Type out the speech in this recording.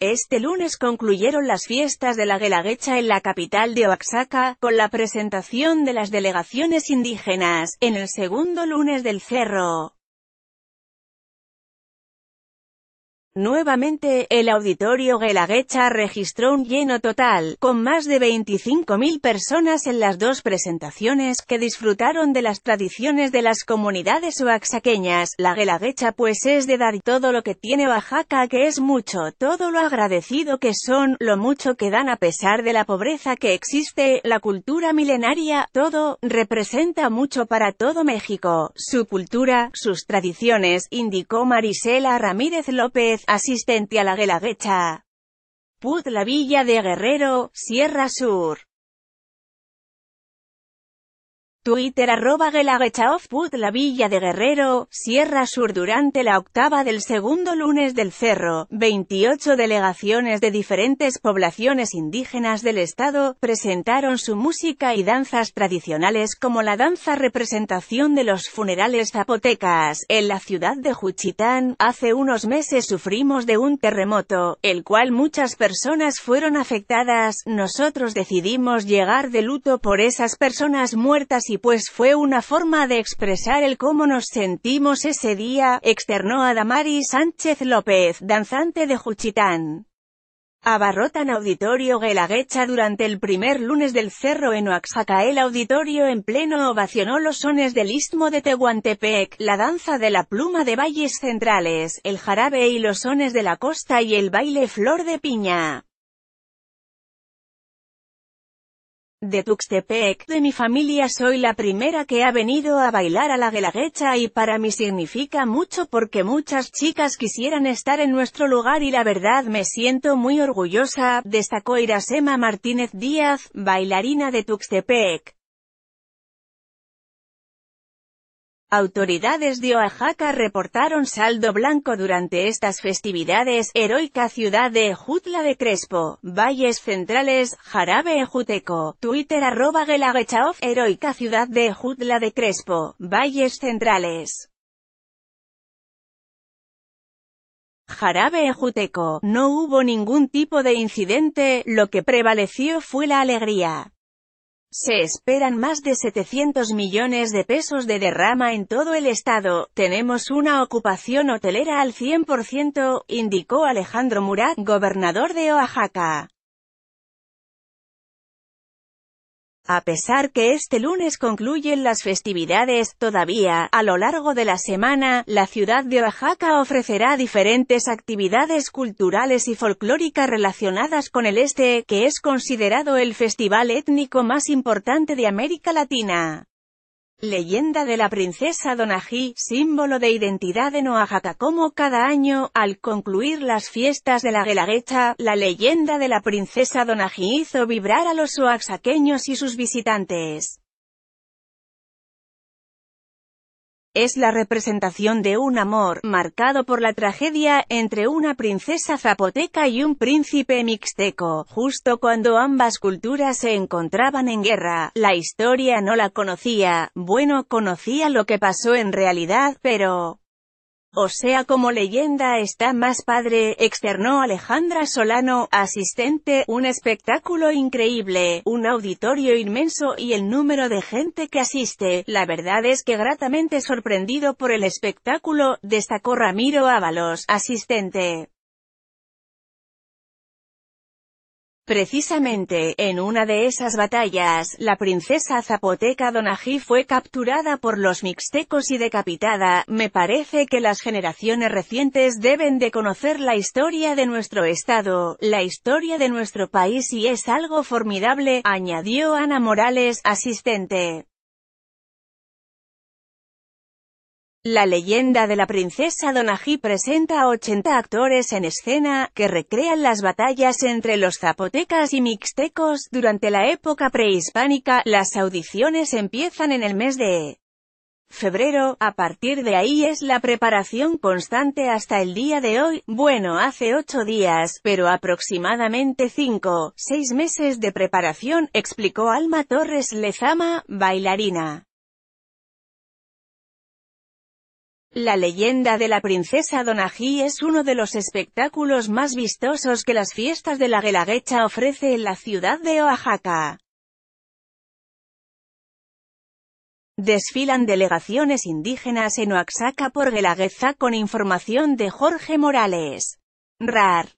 Este lunes concluyeron las fiestas de la Guelaguetza en la capital de Oaxaca, con la presentación de las delegaciones indígenas, en el segundo lunes del cerro. Nuevamente, el auditorio Gelaguecha registró un lleno total, con más de 25.000 personas en las dos presentaciones, que disfrutaron de las tradiciones de las comunidades oaxaqueñas. La Gelaguecha pues es de dar todo lo que tiene Oaxaca que es mucho, todo lo agradecido que son, lo mucho que dan a pesar de la pobreza que existe, la cultura milenaria, todo, representa mucho para todo México, su cultura, sus tradiciones, indicó Marisela Ramírez López, asistente a la Guelaguetxa. Put la Villa de Guerrero, Sierra Sur. Twitter arroba Put La Villa de Guerrero, Sierra Sur Durante la octava del segundo lunes del cerro, 28 delegaciones de diferentes poblaciones indígenas del estado, presentaron su música y danzas tradicionales como la danza representación de los funerales zapotecas. En la ciudad de Juchitán, hace unos meses sufrimos de un terremoto, el cual muchas personas fueron afectadas, nosotros decidimos llegar de luto por esas personas muertas y pues fue una forma de expresar el cómo nos sentimos ese día, externó Adamari Sánchez López, danzante de Juchitán. Abarrotan Auditorio Gelaguecha durante el primer lunes del Cerro en Oaxaca. El auditorio en pleno ovacionó los sones del Istmo de Tehuantepec, la danza de la pluma de valles centrales, el jarabe y los sones de la costa y el baile flor de piña. de Tuxtepec, de mi familia soy la primera que ha venido a bailar a la guelaguecha y para mí significa mucho porque muchas chicas quisieran estar en nuestro lugar y la verdad me siento muy orgullosa, destacó Irasema Martínez Díaz, bailarina de Tuxtepec. Autoridades de Oaxaca reportaron saldo blanco durante estas festividades, heroica ciudad de Jutla de Crespo, Valles Centrales, Jarabe Ejuteco, Twitter arroba Gelagechaof, heroica ciudad de Jutla de Crespo, Valles Centrales. Jarabe Ejuteco, no hubo ningún tipo de incidente, lo que prevaleció fue la alegría. Se esperan más de 700 millones de pesos de derrama en todo el estado, tenemos una ocupación hotelera al 100%, indicó Alejandro Murat, gobernador de Oaxaca. A pesar que este lunes concluyen las festividades, todavía, a lo largo de la semana, la ciudad de Oaxaca ofrecerá diferentes actividades culturales y folclóricas relacionadas con el este, que es considerado el festival étnico más importante de América Latina. Leyenda de la princesa Donají, símbolo de identidad en Oaxaca como cada año, al concluir las fiestas de la Guelaguetza, la leyenda de la princesa Donají hizo vibrar a los oaxaqueños y sus visitantes. es la representación de un amor, marcado por la tragedia, entre una princesa zapoteca y un príncipe mixteco, justo cuando ambas culturas se encontraban en guerra. La historia no la conocía, bueno, conocía lo que pasó en realidad, pero o sea como leyenda está más padre, externó Alejandra Solano, asistente, un espectáculo increíble, un auditorio inmenso y el número de gente que asiste, la verdad es que gratamente sorprendido por el espectáculo, destacó Ramiro Ábalos, asistente. Precisamente, en una de esas batallas, la princesa zapoteca Donají fue capturada por los mixtecos y decapitada, me parece que las generaciones recientes deben de conocer la historia de nuestro estado, la historia de nuestro país y es algo formidable, añadió Ana Morales, asistente. La leyenda de la princesa Donají presenta a 80 actores en escena, que recrean las batallas entre los zapotecas y mixtecos durante la época prehispánica. Las audiciones empiezan en el mes de febrero, a partir de ahí es la preparación constante hasta el día de hoy, bueno hace ocho días, pero aproximadamente 5, 6 meses de preparación, explicó Alma Torres Lezama, bailarina. La leyenda de la princesa Donají es uno de los espectáculos más vistosos que las fiestas de la Gelaguecha ofrece en la ciudad de Oaxaca. Desfilan delegaciones indígenas en Oaxaca por Guelaguetza con información de Jorge Morales. RAR